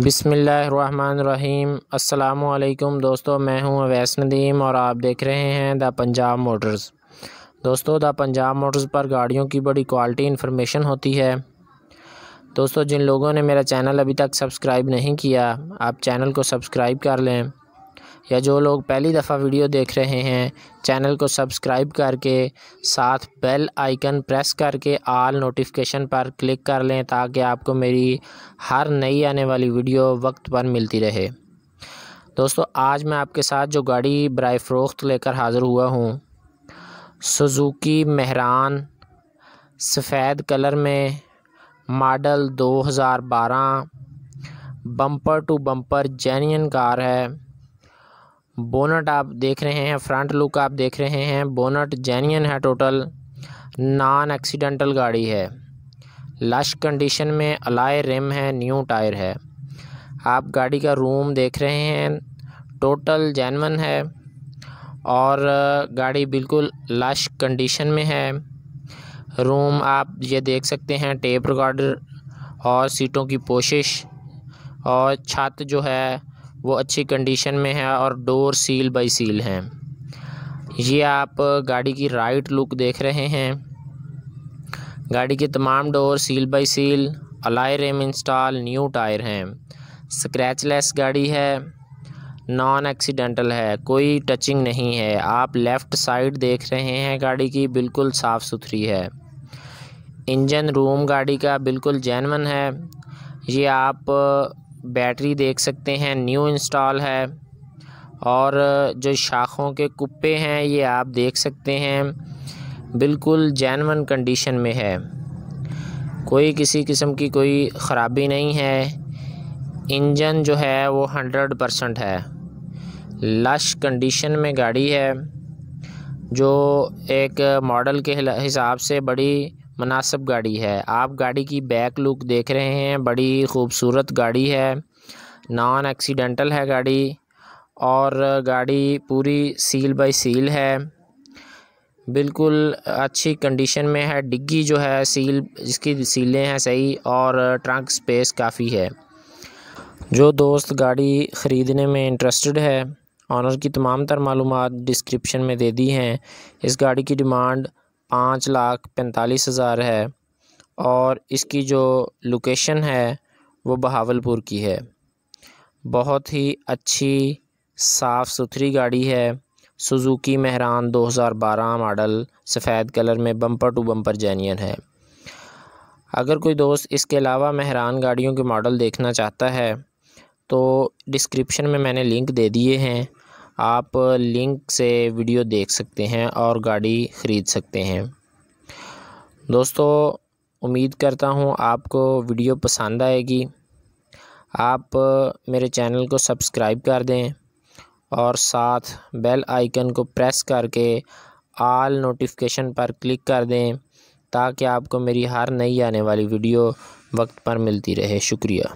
बिसमीम् अल्लाम दोस्तों मैं हूं अवैस नदीम और आप देख रहे हैं द पंजाब मोटर्स दोस्तों द पंजाब मोटर्स पर गाड़ियों की बड़ी क्वालिटी इन्फॉर्मेशन होती है दोस्तों जिन लोगों ने मेरा चैनल अभी तक सब्सक्राइब नहीं किया आप चैनल को सब्सक्राइब कर लें या जो लोग पहली दफ़ा वीडियो देख रहे हैं चैनल को सब्सक्राइब करके साथ बेल आइकन प्रेस करके आल नोटिफिकेशन पर क्लिक कर लें ताकि आपको मेरी हर नई आने वाली वीडियो वक्त पर मिलती रहे दोस्तों आज मैं आपके साथ जो गाड़ी ब्राय फ़रोख्त लेकर हाज़िर हुआ हूँ सुजुकी महरान सफ़ेद कलर में model 2012 bumper to bumper genuine car है बोनट आप देख रहे हैं फ्रंट लुक आप देख रहे हैं बोनट जेन्यन है टोटल नॉन एक्सीडेंटल गाड़ी है लश कंडीशन में अलाय रिम है न्यू टायर है आप गाड़ी का रूम देख रहे हैं टोटल जैनवन है और गाड़ी बिल्कुल लश कंडीशन में है रूम आप ये देख सकते हैं टेप रिकॉर्डर और सीटों की पोशिश और छत जो है वो अच्छी कंडीशन में है और डोर सील बाई सील हैं ये आप गाड़ी की राइट लुक देख रहे हैं गाड़ी के तमाम door seal by seal alloy rim install new tyre हैं स्क्रैचलेस गाड़ी है नॉन एक्सीडेंटल है कोई टचिंग नहीं है आप लेफ़्ट साइड देख रहे हैं गाड़ी की बिल्कुल साफ़ सुथरी है इंजन रूम गाड़ी का बिल्कुल जैनवन है ये आप बैटरी देख सकते हैं न्यू इंस्टॉल है और जो शाखों के कुप्पे हैं ये आप देख सकते हैं बिल्कुल जैनवन कंडीशन में है कोई किसी किस्म की कोई ख़राबी नहीं है इंजन जो है वो हंड्रेड परसेंट है लश कंडीशन में गाड़ी है जो एक मॉडल के हिसाब से बड़ी मुनासब गाड़ी है आप गाड़ी की बैक लुक देख रहे हैं बड़ी खूबसूरत गाड़ी है नॉन एक्सीडेंटल है गाड़ी और गाड़ी पूरी सील बाई सील है बिल्कुल अच्छी कंडीशन में है डिग्गी जो है सील इसकी सीलें हैं सही और ट्रंक स्पेस काफ़ी है जो दोस्त गाड़ी ख़रीदने में इंटरेस्टेड है ऑनर की तमाम तर मालूम डिस्क्रिप्शन में दे दी हैं इस गाड़ी की डिमांड पाँच लाख पैंतालीस हज़ार है और इसकी जो लोकेशन है वो बहावलपुर की है बहुत ही अच्छी साफ़ सुथरी गाड़ी है सुजुकी महरान 2012 मॉडल सफ़ेद कलर में बम्पर टू बम्पर जैनियन है अगर कोई दोस्त इसके अलावा महरान गाड़ियों के मॉडल देखना चाहता है तो डिस्क्रिप्शन में मैंने लिंक दे दिए हैं आप लिंक से वीडियो देख सकते हैं और गाड़ी ख़रीद सकते हैं दोस्तों उम्मीद करता हूँ आपको वीडियो पसंद आएगी आप मेरे चैनल को सब्सक्राइब कर दें और साथ बेल आइकन को प्रेस करके आल नोटिफिकेशन पर क्लिक कर दें ताकि आपको मेरी हर नई आने वाली वीडियो वक्त पर मिलती रहे शुक्रिया